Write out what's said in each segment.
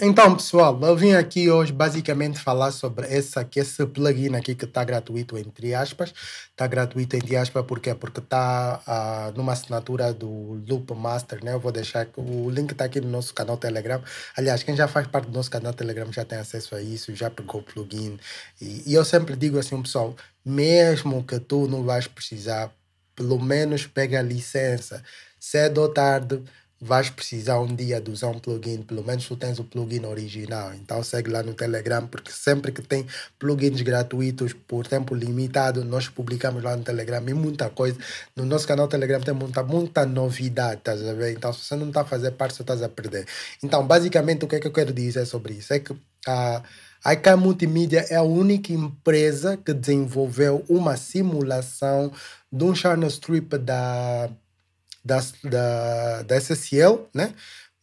Então, pessoal, eu vim aqui hoje basicamente falar sobre essa, que esse plugin aqui que está gratuito, entre aspas. Está gratuito, entre aspas, por quê? Porque está uh, ah, numa assinatura do Loop Master, né? Eu vou deixar, o link está aqui no nosso canal Telegram. Aliás, quem já faz parte do nosso canal Telegram já tem acesso a isso, já pegou o plugin. E, e eu sempre digo assim, pessoal, mesmo que tu não vais precisar, pelo menos pega a licença. Cedo ou tarde vais precisar um dia de usar um plugin, pelo menos tu tens o plugin original. Então segue lá no Telegram, porque sempre que tem plugins gratuitos por tempo limitado, nós publicamos lá no Telegram e muita coisa. No nosso canal Telegram tem muita, muita novidade, estás a ver? Então se você não está a fazer parte, você estás a perder. Então, basicamente, o que é que eu quero dizer sobre isso? É que a. A Multimídia é a única empresa que desenvolveu uma simulação de um channel strip da da, da, da SSL, né?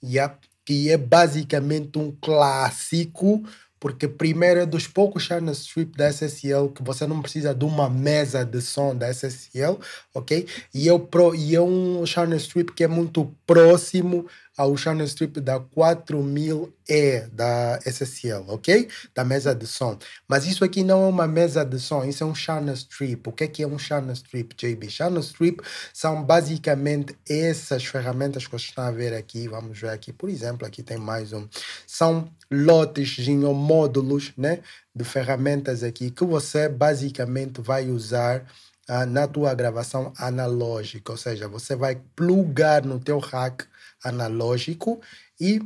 E, a, que é basicamente um clássico, porque primeiro é dos poucos channel strip da SSL que você não precisa de uma mesa de som da SSL, ok? E é, o pro, e é um channel strip que é muito próximo ao Shannon Strip da 4000E da SSL, ok? Da mesa de som. Mas isso aqui não é uma mesa de som, isso é um Shannon Strip. O que é que é um Shannon Strip, JB? Shannon Strip são basicamente essas ferramentas que vocês estão a ver aqui. Vamos ver aqui, por exemplo, aqui tem mais um. São lotes ou módulos, né? De ferramentas aqui que você basicamente vai usar ah, na tua gravação analógica, ou seja, você vai plugar no teu rack analógico e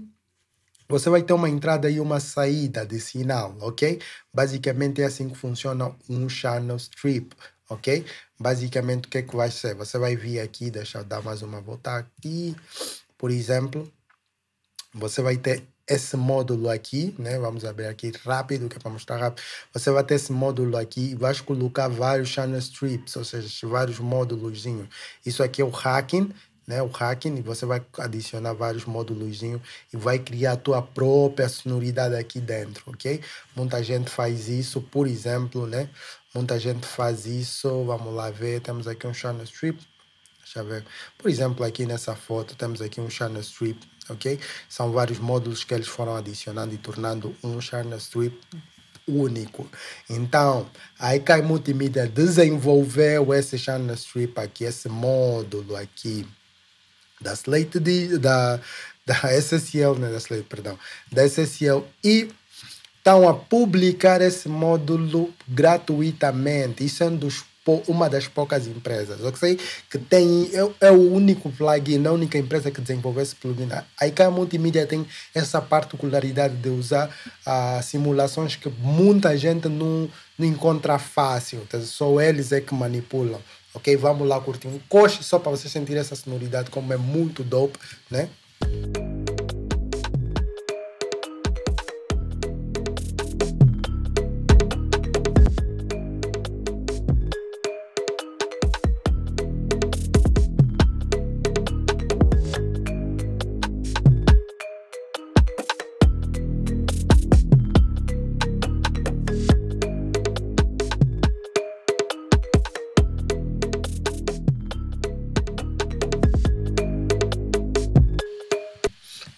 você vai ter uma entrada e uma saída de sinal, ok? Basicamente é assim que funciona um channel strip, ok? Basicamente o que é que vai ser? Você vai vir aqui, deixa eu dar mais uma volta aqui, por exemplo, você vai ter esse módulo aqui, né? Vamos abrir aqui rápido, que é para mostrar rápido. Você vai ter esse módulo aqui e vai colocar vários channel strips, ou seja, vários módulos. Isso aqui é o hacking, né? O hacking, você vai adicionar vários módulos e vai criar a tua própria sonoridade aqui dentro, ok? Muita gente faz isso, por exemplo, né? Muita gente faz isso, vamos lá ver, temos aqui um channel strip, deixa eu ver. Por exemplo, aqui nessa foto temos aqui um channel strip, ok? São vários módulos que eles foram adicionando e tornando um channel strip único. Então, a Ikai Multimedia desenvolveu esse channel strip aqui, esse módulo aqui, da Slate de, da, da SSL, né, da Slate, perdão, da SSL e estão a publicar esse módulo gratuitamente. Isso é um dos, uma das poucas empresas, ok? Que tem, é, é, o único plugin, a única empresa que desenvolve esse plugin. A IK Multimídia tem essa particularidade de usar ah, simulações que muita gente não, não encontra fácil, então, só eles é que manipulam. Ok, vamos lá curtir um coche só para você sentir essa sonoridade, como é muito dope, né?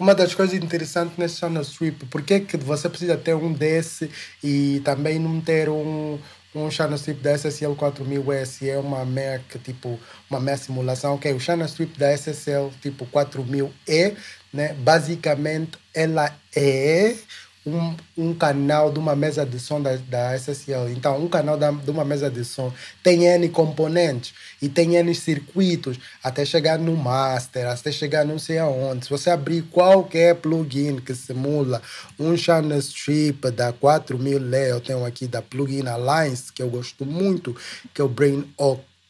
uma das coisas interessantes nesse Channel Sweep, porque é que você precisa ter um desse e também não ter um, um Channel Strip da SSL 4000S é uma meia que, tipo, uma meia simulação, que o Channel Sweep da SSL tipo 4000E, né? Basicamente ela é um, um, canal de uma mesa de som da, da SSL. Então, um canal da, de uma mesa de som tem N componentes e tem N circuitos até chegar no master, até chegar não sei aonde. Se você abrir qualquer plugin que simula um channel strip da 4000 L eu tenho aqui da Plugin Alliance, que eu gosto muito, que é o Brain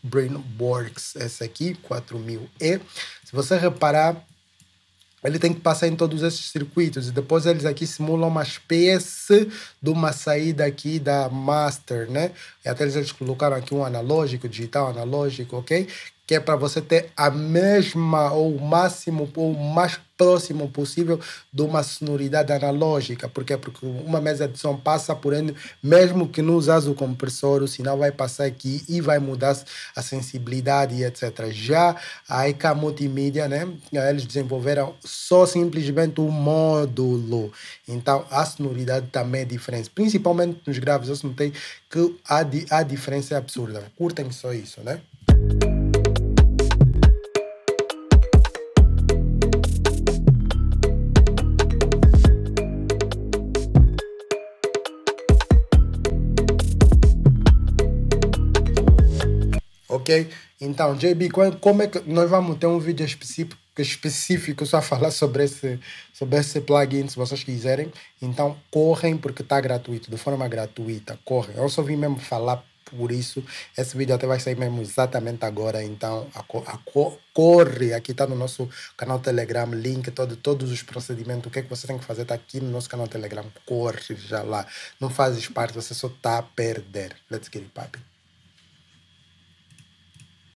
Brainworks, essa aqui, 4000E. Se você reparar, ele tem que passar em todos esses circuitos. E depois eles aqui simulam uma espécie de uma saída aqui da master, né? e é Até eles colocaram aqui um analógico, digital analógico, ok? Que é para você ter a mesma ou o máximo ou o mais próximo possível de uma sonoridade analógica. Por quê? Porque uma mesa de som passa por ele, mesmo que não usas o compressor, o sinal vai passar aqui e vai mudar a sensibilidade e etc. Já a IK Multimídia, né? Eles desenvolveram só simplesmente o módulo. Então a sonoridade também é diferente. Principalmente nos graves, eu notei que a di a diferença é absurda. Curtem só isso, né? Ok? Então, JB, como é que nós vamos ter um vídeo específico específico só falar sobre esse, sobre esse plugin, se vocês quiserem. Então, correm, porque está gratuito, de forma gratuita, correm. Eu só vim mesmo falar por isso. Esse vídeo até vai sair mesmo exatamente agora, então a, a, corre. Aqui está no nosso canal Telegram, link, todo, todos os procedimentos, o que é que você tem que fazer está aqui no nosso canal Telegram. Corre já lá. Não fazes parte, você só está a perder. Let's get it, papi.